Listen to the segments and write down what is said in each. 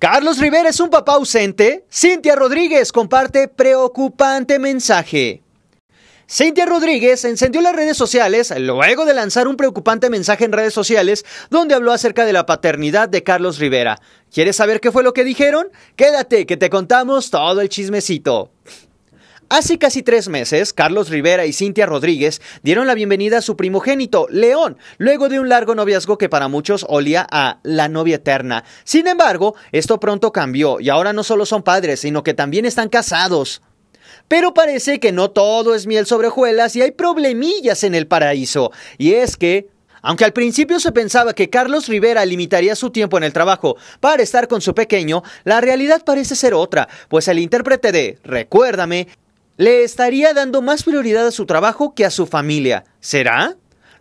Carlos Rivera es un papá ausente. Cintia Rodríguez comparte preocupante mensaje. Cintia Rodríguez encendió las redes sociales luego de lanzar un preocupante mensaje en redes sociales donde habló acerca de la paternidad de Carlos Rivera. ¿Quieres saber qué fue lo que dijeron? Quédate, que te contamos todo el chismecito. Hace casi tres meses, Carlos Rivera y Cintia Rodríguez dieron la bienvenida a su primogénito, León, luego de un largo noviazgo que para muchos olía a la novia eterna. Sin embargo, esto pronto cambió y ahora no solo son padres, sino que también están casados. Pero parece que no todo es miel sobre hojuelas y hay problemillas en el paraíso. Y es que aunque al principio se pensaba que Carlos Rivera limitaría su tiempo en el trabajo para estar con su pequeño, la realidad parece ser otra, pues el intérprete de Recuérdame le estaría dando más prioridad a su trabajo que a su familia. ¿Será?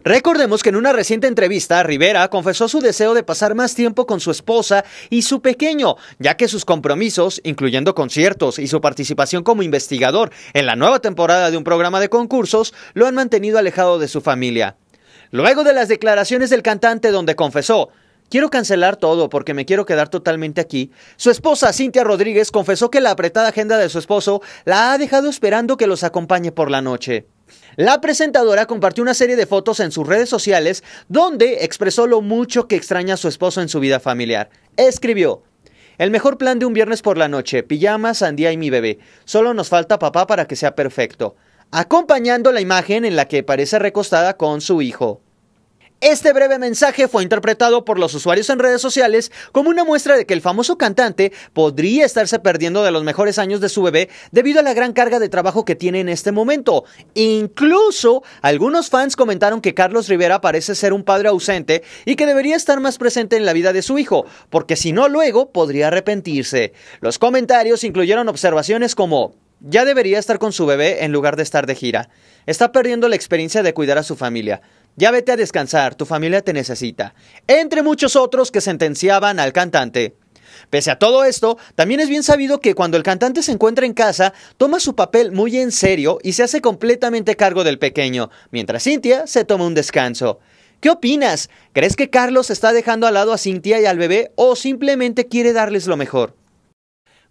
Recordemos que en una reciente entrevista, Rivera confesó su deseo de pasar más tiempo con su esposa y su pequeño, ya que sus compromisos, incluyendo conciertos y su participación como investigador en la nueva temporada de un programa de concursos, lo han mantenido alejado de su familia. Luego de las declaraciones del cantante donde confesó, Quiero cancelar todo porque me quiero quedar totalmente aquí. Su esposa, Cintia Rodríguez, confesó que la apretada agenda de su esposo la ha dejado esperando que los acompañe por la noche. La presentadora compartió una serie de fotos en sus redes sociales donde expresó lo mucho que extraña a su esposo en su vida familiar. Escribió, el mejor plan de un viernes por la noche, pijama, sandía y mi bebé. Solo nos falta papá para que sea perfecto. Acompañando la imagen en la que parece recostada con su hijo. Este breve mensaje fue interpretado por los usuarios en redes sociales como una muestra de que el famoso cantante podría estarse perdiendo de los mejores años de su bebé debido a la gran carga de trabajo que tiene en este momento. Incluso algunos fans comentaron que Carlos Rivera parece ser un padre ausente y que debería estar más presente en la vida de su hijo, porque si no luego podría arrepentirse. Los comentarios incluyeron observaciones como ya debería estar con su bebé en lugar de estar de gira. Está perdiendo la experiencia de cuidar a su familia. Ya vete a descansar, tu familia te necesita, entre muchos otros que sentenciaban al cantante. Pese a todo esto, también es bien sabido que cuando el cantante se encuentra en casa, toma su papel muy en serio y se hace completamente cargo del pequeño, mientras Cintia se toma un descanso. ¿Qué opinas? ¿Crees que Carlos está dejando al lado a Cintia y al bebé o simplemente quiere darles lo mejor?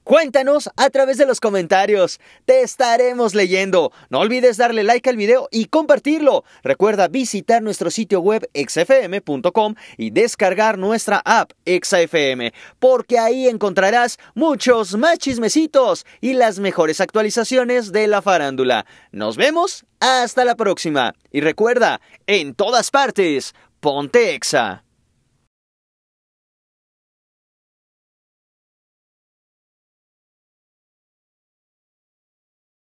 Cuéntanos a través de los comentarios. Te estaremos leyendo. No olvides darle like al video y compartirlo. Recuerda visitar nuestro sitio web xfm.com y descargar nuestra app exafm, porque ahí encontrarás muchos más chismecitos y las mejores actualizaciones de la farándula. Nos vemos hasta la próxima. Y recuerda, en todas partes, ponte exa.